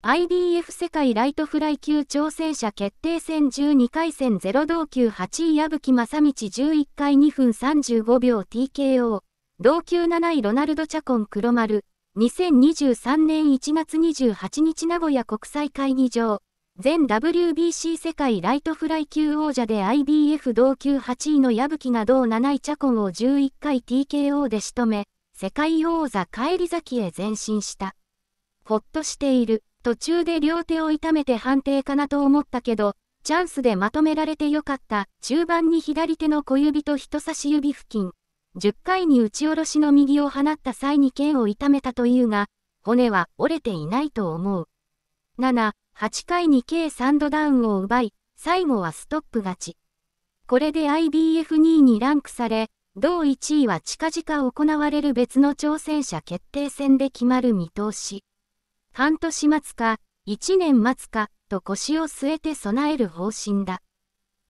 IBF 世界ライトフライ級挑戦者決定戦12回戦0同級8位矢吹正道11回2分35秒 TKO 同級7位ロナルド・チャコン黒丸2023年1月28日名古屋国際会議場全 WBC 世界ライトフライ級王者で IBF 同級8位の矢吹が同7位チャコンを11回 TKO で仕留め世界王座返り咲きへ前進したほっとしている途中で両手を痛めて判定かなと思ったけど、チャンスでまとめられてよかった。中盤に左手の小指と人差し指付近、10回に打ち下ろしの右を放った際に剣を痛めたというが、骨は折れていないと思う。7、8回に計3度ダウンを奪い、最後はストップ勝ち。これで IBF2 位にランクされ、同1位は近々行われる別の挑戦者決定戦で決まる見通し。半年待つか、一年待つか、と腰を据えて備える方針だ。